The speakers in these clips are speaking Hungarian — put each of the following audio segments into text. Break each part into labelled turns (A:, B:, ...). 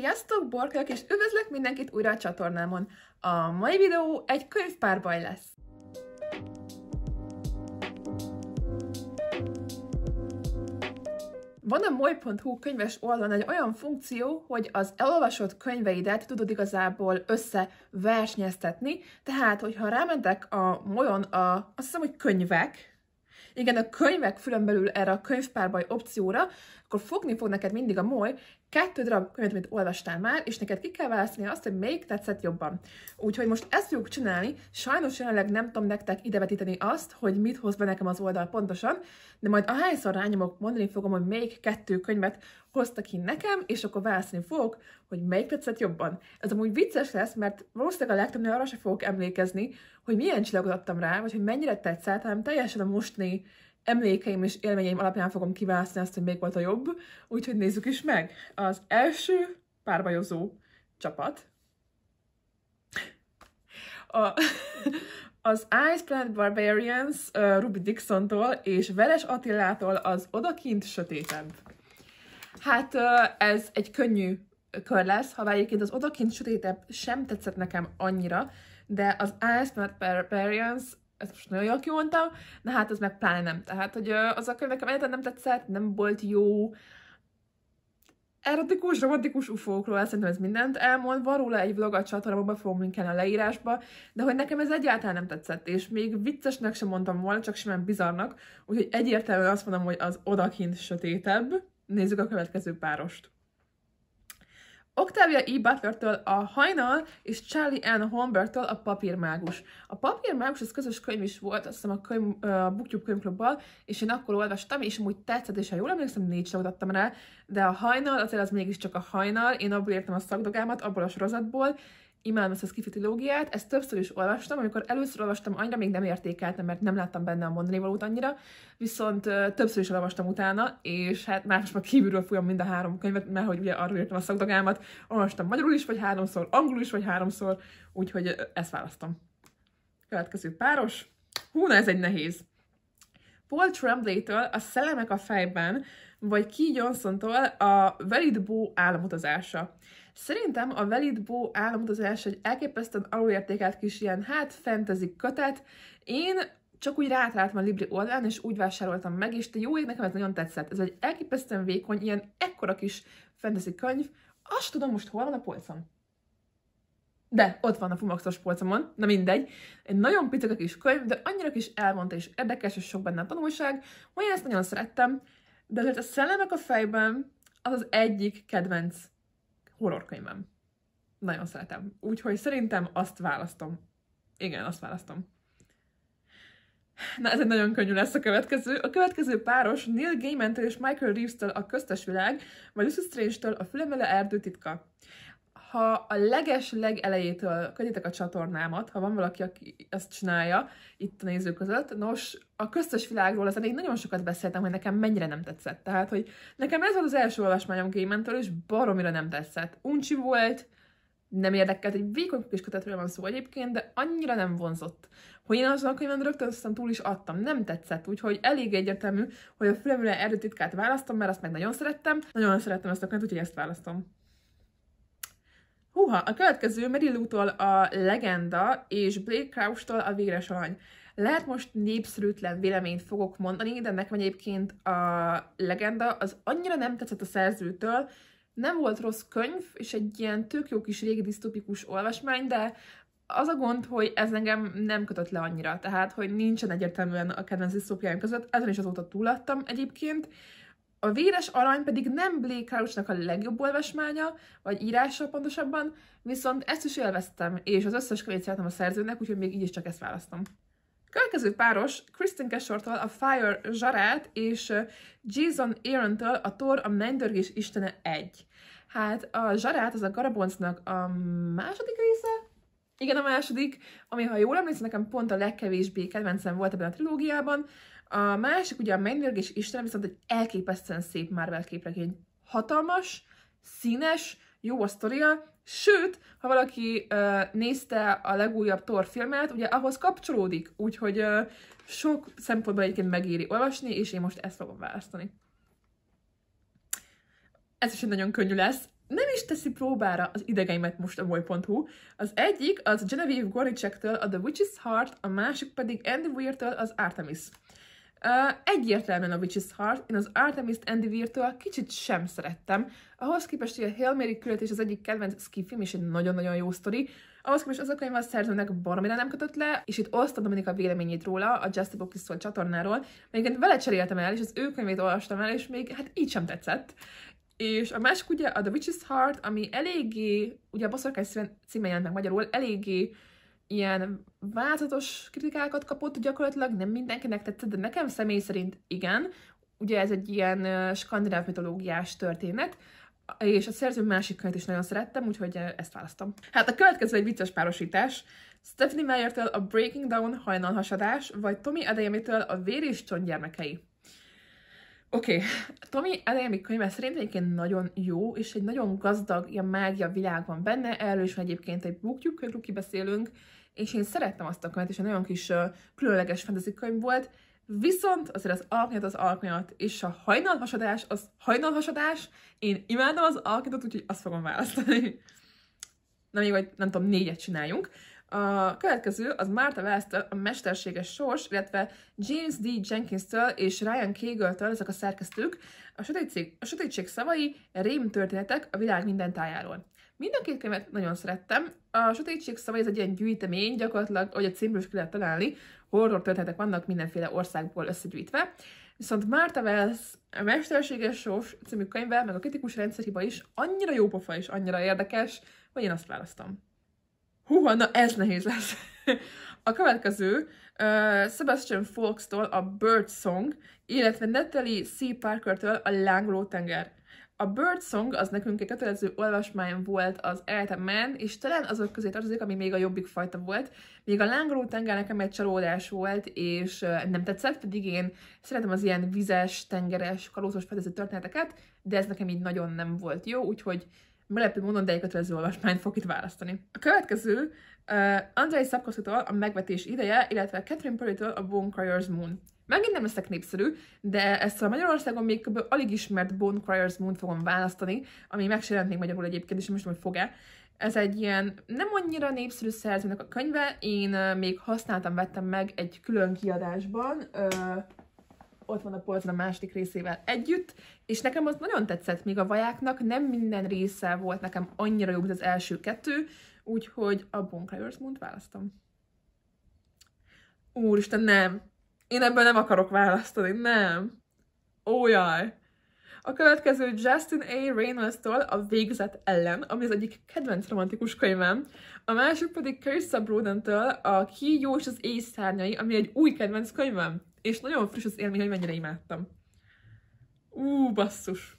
A: Sziasztok, Borkajok, és üdvözlök mindenkit újra a csatornámon! A mai videó egy könyvpárbaj lesz. Van a moly.hu könyves oldalon egy olyan funkció, hogy az elolvasott könyveidet tudod igazából összeversenyeztetni, tehát, hogyha rámentek a molyon a, azt hiszem, hogy könyvek, igen, a könyvek fülön belül erre a könyvpárbaj opcióra, akkor fogni fog neked mindig a moly kettő darab könyvet, amit olvastál már, és neked ki kell választani azt, hogy melyik tetszett jobban. Úgyhogy most ezt fogjuk csinálni, sajnos jelenleg nem tudom nektek idevetíteni azt, hogy mit hoz be nekem az oldal pontosan, de majd ahányszor rányomok, mondani fogom, hogy melyik kettő könyvet hoztak ki nekem, és akkor választani fogok, hogy melyik tetszett jobban. Ez amúgy vicces lesz, mert valószínűleg a legtöbbnél arra sem fogok emlékezni, hogy milyen csillagot adtam rá, vagy hogy mennyire tetszett, hanem teljesen a mostani emlékeim és élményeim alapján fogom kiválasztani azt, hogy még volt a jobb, úgyhogy nézzük is meg. Az első párbajozó csapat a, az Ice Planet Barbarians uh, Ruby Dixontól és Veres Attilától az Odakint Sötétebb. Hát uh, ez egy könnyű kör lesz, ha egyébként az Odakint Sötétebb sem tetszett nekem annyira, de az Ice Planet Barbarians ezt most nagyon jól kimondtam, na hát az meg pláne nem. Tehát, hogy az a könyv nekem egyáltalán nem tetszett, nem volt jó, erotikus, romantikus ufókról, szerintem ez mindent elmond, van róla egy vlog a csatornában, be fogom linkelni a leírásba, de hogy nekem ez egyáltalán nem tetszett, és még viccesnek sem mondtam volna, csak simán bizarnak, úgyhogy egyértelműen azt mondom, hogy az odakint sötétebb. Nézzük a következő párost. Octavia E. Butler-től a Hajnal és Charlie Ann Holmbergtől a Papírmágus. A Papírmágus az közös könyv is volt, azt hiszem a, könyv, a BookTube könyvklubban, és én akkor olvastam, és amúgy tetszett, és ha jól emlékszem, négy csagot adtam rá, de a Hajnal azért az mégiscsak a Hajnal, én abból értem a szakdogámat, abból a sorozatból, imádom ezt a skifi trilógiát, ezt többször is olvastam, amikor először olvastam, annyira még nem értékeltem, mert nem láttam benne a mondani valót annyira, viszont többször is olvastam utána, és hát most már kívülről fújom mind a három könyvet, mert hogy ugye arról írtam a szakdagámat, olvastam magyarul is, vagy háromszor, angolul is, vagy háromszor, úgyhogy ezt választom. Következő páros. Hú, na ez egy nehéz. Paul Tremblay-től a Szellemek a fejben, vagy Key Johnson-tól a Velid államutazása. Szerintem a Velid Bó államutazás egy elképesztően alulértékelt kis ilyen, hát, fantasy kötet. Én csak úgy rátaláltam a Libri oldalán, és úgy vásároltam meg, és te jó ég, nekem ez nagyon tetszett. Ez egy elképesztően vékony, ilyen ekkora kis fantasy könyv. Azt tudom most, hol van a polcom. De ott van a fumaxos polcomon, na mindegy. Egy nagyon a kis könyv, de annyira kis elmondta és érdekes, és sok benne a tanulság, hogy én ezt nagyon szerettem. De azért a szellemek a fejben az az egyik kedvenc horrorkönyvem. Nagyon szeretem. Úgyhogy szerintem azt választom. Igen, azt választom. Na, ez egy nagyon könnyű lesz a következő. A következő páros Neil gaiman és Michael Reeves-től a köztes világ, vagy Lucy Strange-től a Fülemele erdő titka ha a leges legelejétől könnyitek a csatornámat, ha van valaki, aki ezt csinálja itt a nézők között, nos, a köztes világról azért én nagyon sokat beszéltem, hogy nekem mennyire nem tetszett. Tehát, hogy nekem ez volt az első olvasmányom Gémentől, és baromira nem tetszett. Uncsi volt, nem érdekelt, egy vékony kis kötetről van szó egyébként, de annyira nem vonzott, hogy én azon a könyvben rögtön aztán túl is adtam, nem tetszett, úgyhogy elég egyértelmű, hogy a fülemüle erőtitkát választom, mert azt meg nagyon szerettem, nagyon szerettem ezt a könyvet, úgyhogy ezt választom. Húha, a következő lou tól a legenda, és Blake Crouch-tól a véres alany. Lehet most népszerűtlen véleményt fogok mondani, de nekem egyébként a legenda az annyira nem tetszett a szerzőtől, nem volt rossz könyv, és egy ilyen tök jó kis régi disztopikus olvasmány, de az a gond, hogy ez engem nem kötött le annyira, tehát hogy nincsen egyértelműen a kedvenc disztópiáim között, ezen is azóta túladtam egyébként, a Véres Arany pedig nem Blake Crouchnak a legjobb olvasmánya, vagy írása pontosabban, viszont ezt is élveztem, és az összes könyvét szeretem a szerzőnek, úgyhogy még így is csak ezt választom. Következő páros Kristen Cashortól a Fire Zsarát és Jason Aaron-től a Thor a Mennydörgés Istene 1. Hát a Zsarát az a Garaboncnak a második része, igen, a második, ami ha jól emlékszem, nekem pont a legkevésbé kedvencem volt ebben a trilógiában, a másik ugye a Mennyrög és Isten, viszont egy elképesztően szép Marvel képregény. Hatalmas, színes, jó a sztoria, sőt, ha valaki uh, nézte a legújabb Thor filmet, ugye ahhoz kapcsolódik, úgyhogy uh, sok szempontból egyébként megéri olvasni, és én most ezt fogom választani. Ez is egy nagyon könnyű lesz. Nem is teszi próbára az idegeimet most a boy.hu. Az egyik az Genevieve Goricek-től a The Witch's Heart, a másik pedig Andy Weir-től az Artemis. Uh, egyértelműen a Witch's Heart, én az Artemis Andy Virtől kicsit sem szerettem. Ahhoz képest, hogy a Hail Mary küldetés az egyik kedvenc film, és egy nagyon-nagyon jó sztori, ahhoz képest az a könyv a szerzőnek baromira nem kötött le, és itt osztam Dominika véleményét róla a Just a Book is Soul csatornáról, még vele cseréltem el, és az ő könyvét olvastam el, és még hát így sem tetszett. És a másik ugye a The Witch's Heart, ami eléggé, ugye a Boszorkány címen jelent meg magyarul, eléggé ilyen változatos kritikákat kapott gyakorlatilag, nem mindenkinek tetszett, de nekem személy szerint igen. Ugye ez egy ilyen skandináv mitológiás történet, és a szerző másik könyvet is nagyon szerettem, úgyhogy ezt választom. Hát a következő egy vicces párosítás. Stephanie meyer a Breaking Down hajnalhasadás, vagy Tommy adeyemi a Vér és gyermekei. Oké, okay. Tommy Adeyemi könyve szerint egyébként nagyon jó, és egy nagyon gazdag ilyen mágia világ van benne, erről is van egyébként egy bookjuk, körül beszélünk, és én szerettem azt a könyvet, és egy nagyon kis uh, különleges fantasy könyv volt, viszont azért az alkonyat az alkonyat, és a hajnalhasadás az hajnalhasadás, én imádom az alkonyatot, úgyhogy azt fogom választani. Na még vagy, nem tudom, négyet csináljunk. A következő az Marta west a Mesterséges Sors, illetve James D. Jenkins-től és Ryan Cagle-től, ezek a szerkesztők, a sötétség, a sötétség szavai rém történetek a világ minden tájáról. Mind a két könyvet nagyon szerettem. A Sötétség szava, ez egy ilyen gyűjtemény, gyakorlatilag, hogy a címből is lehet találni, horror történetek vannak mindenféle országból összegyűjtve. Viszont Márta Vels Mesterséges sós című könyve, meg a kritikus rendszerhiba is annyira jó pofa és annyira érdekes, hogy én azt választom. Húha, na ez nehéz lesz. A következő uh, Sebastian Fox-tól a Bird Song, illetve Natalie C. Parker-től a Lángoló tenger a Birdsong az nekünk egy kötelező olvasmány volt az egyetemen, és talán azok közé tartozik, ami még a jobbik fajta volt. Még a lángoló tenger nekem egy csalódás volt, és nem tetszett, pedig én szeretem az ilyen vizes, tengeres, kalózos fedező történeteket, de ez nekem így nagyon nem volt jó, úgyhogy meglepő módon, de egy kötelező olvasmányt fog itt választani. A következő uh, Andrei sapkowski a megvetés ideje, illetve Catherine Perry-től a Bone Cryers Moon. Megint nem leszek népszerű, de ezt a Magyarországon még kb. alig ismert Bone Cryers Moon fogom választani, ami meg még magyarul egyébként, és nem is tudom, hogy fog-e. Ez egy ilyen nem annyira népszerű szerzőnek a könyve, én uh, még használtam, vettem meg egy külön kiadásban, uh, ott van a polcon a másik részével együtt, és nekem az nagyon tetszett, még a vajáknak nem minden része volt nekem annyira jó, mint az első kettő, úgyhogy a Bonkriers moon választom. Úristen, nem! Én ebből nem akarok választani, nem! Ó, Oh, a következő Justin A. Reynolds-tól a Végzet ellen, ami az egyik kedvenc romantikus könyvem. A másik pedig Carissa Broden-től a és az éjszárnyai, ami egy új kedvenc könyvem. És nagyon friss az élmény, hogy mennyire imádtam. Ú, basszus.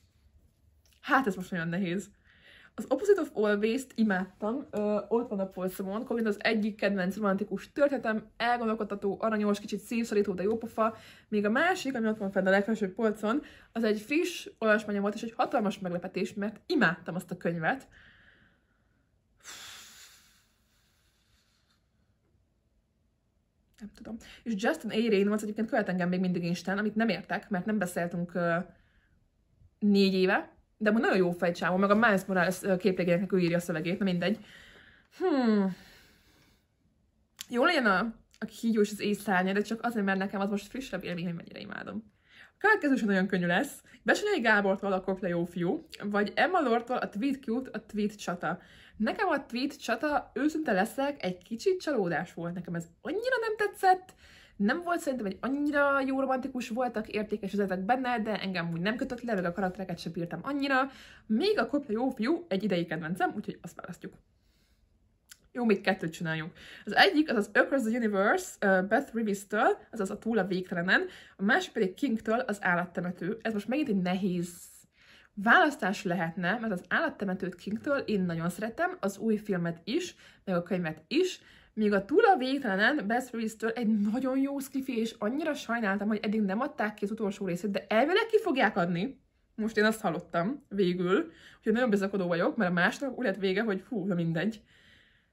A: Hát ez most nagyon nehéz. Az Opposite of Always-t imádtam, ö, ott van a polcomon, Covid az egyik kedvenc romantikus történetem, elgondolkodható, aranyos, kicsit szívszorító, de pofa, még a másik, ami ott van fenn a legfelső polcon, az egy friss olvasmányom volt, és egy hatalmas meglepetés, mert imádtam azt a könyvet, nem tudom. És Justin A. Reynolds egyébként követ engem még mindig Instán, amit nem értek, mert nem beszéltünk uh, négy éve, de most nagyon jó fejcsávó, meg a Miles Morales képlegének ő írja a szövegét, na mindegy. Hmm. Jó legyen a, a kígyó és az észlárnya, de csak azért, mert nekem az most frissebb élmény, hogy mennyire imádom. Következő is nagyon könnyű lesz. Besenyei Gábortól a Kokle jó fiú, vagy Emma Lortól a Tweet Cute, a Tweet csata. Nekem a Tweet csata, őszinte leszek, egy kicsit csalódás volt. Nekem ez annyira nem tetszett, nem volt szerintem egy annyira jó romantikus voltak értékes üzenetek benne, de engem úgy nem kötött le, meg a karaktereket sem bírtam annyira. Még a Kokle jó fiú egy idei kedvencem, úgyhogy azt választjuk. Jó, még kettőt csináljunk. Az egyik az az Across the Universe uh, Beth rivis től azaz a túl a végtelenen, a másik pedig King-től az állattemető. Ez most megint egy nehéz választás lehetne, mert az állattemetőt Kingtől én nagyon szeretem, az új filmet is, meg a könyvet is, míg a túl a végtelenen Beth rivis től egy nagyon jó skifi, és annyira sajnáltam, hogy eddig nem adták ki az utolsó részét, de elvileg ki fogják adni. Most én azt hallottam végül, hogy nagyon bizakodó vagyok, mert a másnak úgy lett vége, hogy fú, de mindegy.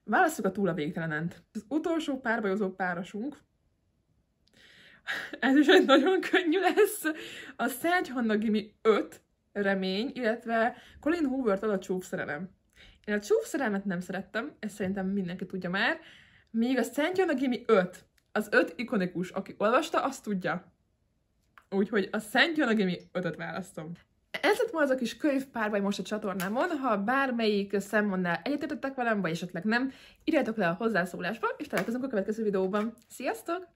A: Válasszuk a túl a végtelenent. Az utolsó párbajozó párosunk, ez is egy nagyon könnyű lesz, a Szent Hanna Gimi 5 remény, illetve Colin Hoover ad a csúf szerelem. Én a csúf szerelmet nem szerettem, ezt szerintem mindenki tudja már, míg a Szent Hanna Gimi 5, az 5 ikonikus, aki olvasta, azt tudja. Úgyhogy a Szent Jön a Gimi 5 választom. Ez lett volna az a kis könyvpár, vagy most a csatornámon. Ha bármelyik szemmondnál egyetértettek velem, vagy esetleg nem, írjátok le a hozzászólásba, és találkozunk a következő videóban. Sziasztok!